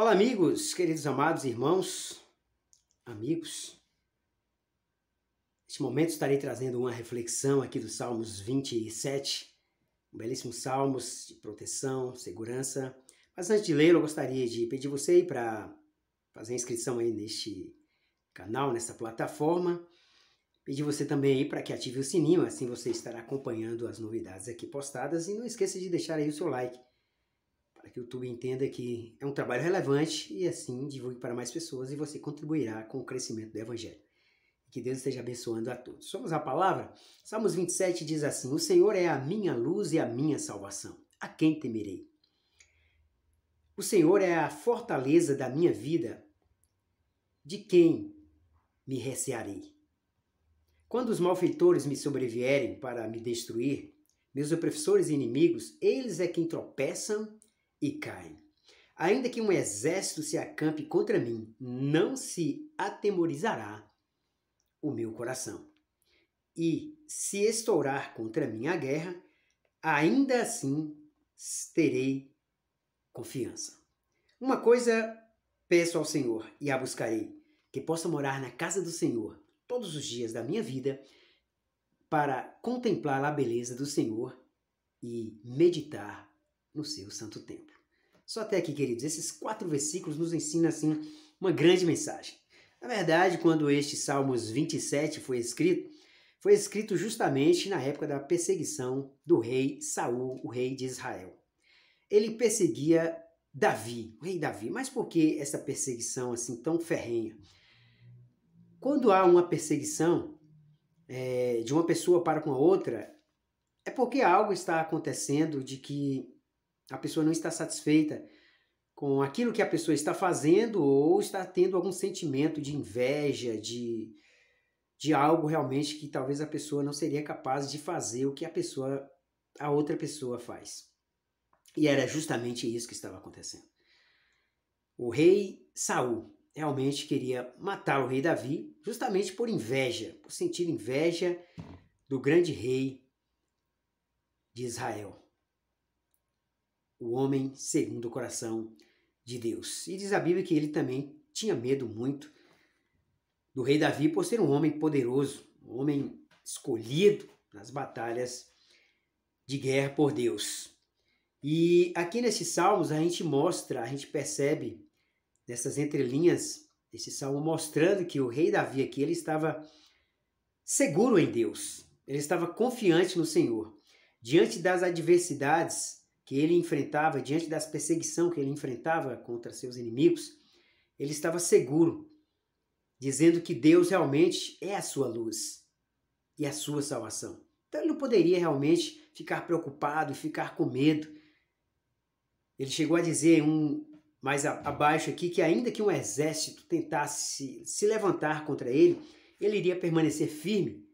Olá, amigos, queridos amados irmãos, amigos. Neste momento estarei trazendo uma reflexão aqui dos Salmos 27, um belíssimo Salmos de proteção, segurança. Mas antes de ler, eu gostaria de pedir você para fazer a inscrição aí neste canal, nessa plataforma. Pedir você também aí para que ative o sininho, assim você estará acompanhando as novidades aqui postadas. E não esqueça de deixar aí o seu like para que o YouTube entenda é que é um trabalho relevante e assim divulgue para mais pessoas e você contribuirá com o crescimento do Evangelho. Que Deus esteja abençoando a todos. Somos a palavra? Salmos 27 diz assim: O Senhor é a minha luz e a minha salvação. A quem temerei? O Senhor é a fortaleza da minha vida. De quem me recearei? Quando os malfeitores me sobrevierem para me destruir, meus opressores e inimigos, eles é quem tropeçam e caem. Ainda que um exército se acampe contra mim, não se atemorizará o meu coração. E se estourar contra mim a guerra, ainda assim terei confiança. Uma coisa peço ao Senhor e a buscarei, que possa morar na casa do Senhor todos os dias da minha vida, para contemplar a beleza do Senhor e meditar no seu santo templo. Só até aqui, queridos, esses quatro versículos nos ensinam assim uma grande mensagem. Na verdade, quando este Salmos 27 foi escrito, foi escrito justamente na época da perseguição do rei Saul, o rei de Israel. Ele perseguia Davi, o rei Davi. Mas por que essa perseguição assim tão ferrenha? Quando há uma perseguição é, de uma pessoa para com a outra, é porque algo está acontecendo de que a pessoa não está satisfeita com aquilo que a pessoa está fazendo ou está tendo algum sentimento de inveja, de, de algo realmente que talvez a pessoa não seria capaz de fazer o que a pessoa, a outra pessoa faz. E era justamente isso que estava acontecendo. O rei Saul realmente queria matar o rei Davi, justamente por inveja, por sentir inveja do grande rei de Israel o homem segundo o coração de Deus. E diz a Bíblia que ele também tinha medo muito do rei Davi por ser um homem poderoso, um homem escolhido nas batalhas de guerra por Deus. E aqui nesses salmos a gente mostra, a gente percebe nessas entrelinhas esse salmo mostrando que o rei Davi aqui ele estava seguro em Deus. Ele estava confiante no Senhor. Diante das adversidades, que ele enfrentava, diante das perseguição que ele enfrentava contra seus inimigos, ele estava seguro, dizendo que Deus realmente é a sua luz e a sua salvação. Então ele não poderia realmente ficar preocupado, ficar com medo. Ele chegou a dizer um mais abaixo aqui que ainda que um exército tentasse se levantar contra ele, ele iria permanecer firme,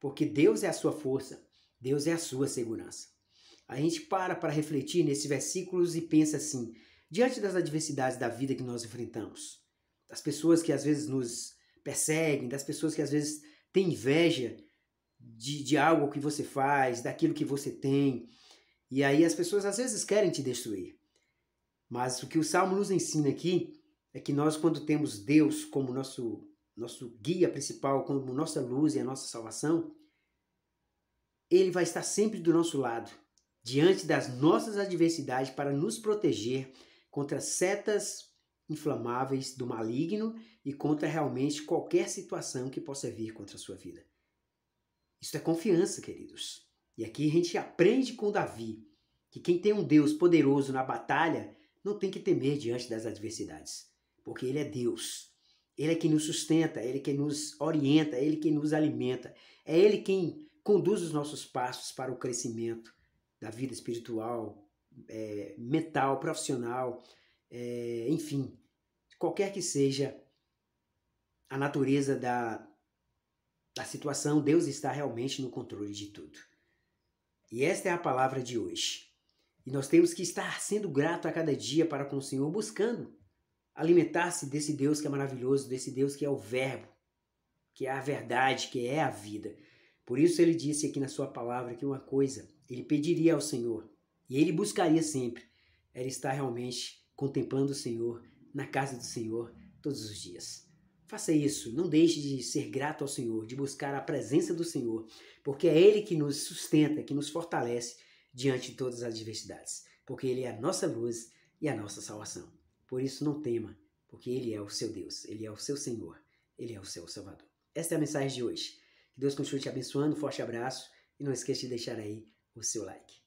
porque Deus é a sua força, Deus é a sua segurança. A gente para para refletir nesses versículos e pensa assim: diante das adversidades da vida que nós enfrentamos, das pessoas que às vezes nos perseguem, das pessoas que às vezes têm inveja de, de algo que você faz, daquilo que você tem, e aí as pessoas às vezes querem te destruir. Mas o que o Salmo nos ensina aqui é que nós, quando temos Deus como nosso, nosso guia principal, como nossa luz e a nossa salvação, Ele vai estar sempre do nosso lado diante das nossas adversidades para nos proteger contra setas inflamáveis do maligno e contra realmente qualquer situação que possa vir contra a sua vida. Isso é confiança, queridos. E aqui a gente aprende com Davi que quem tem um Deus poderoso na batalha não tem que temer diante das adversidades, porque ele é Deus. Ele é quem nos sustenta, ele é quem nos orienta, ele é quem nos alimenta. É ele quem conduz os nossos passos para o crescimento da vida espiritual, é, mental, profissional, é, enfim, qualquer que seja a natureza da, da situação, Deus está realmente no controle de tudo. E esta é a palavra de hoje. E nós temos que estar sendo grato a cada dia para com o Senhor, buscando alimentar-se desse Deus que é maravilhoso, desse Deus que é o Verbo, que é a verdade, que é a vida. Por isso ele disse aqui na sua palavra que uma coisa ele pediria ao Senhor e ele buscaria sempre. Era estar realmente contemplando o Senhor na casa do Senhor todos os dias. Faça isso, não deixe de ser grato ao Senhor, de buscar a presença do Senhor, porque é Ele que nos sustenta, que nos fortalece diante de todas as adversidades, porque Ele é a nossa luz e a nossa salvação. Por isso, não tema, porque Ele é o seu Deus, Ele é o seu Senhor, Ele é o seu Salvador. Esta é a mensagem de hoje. Que Deus continue te abençoando, forte abraço e não esqueça de deixar aí o seu like.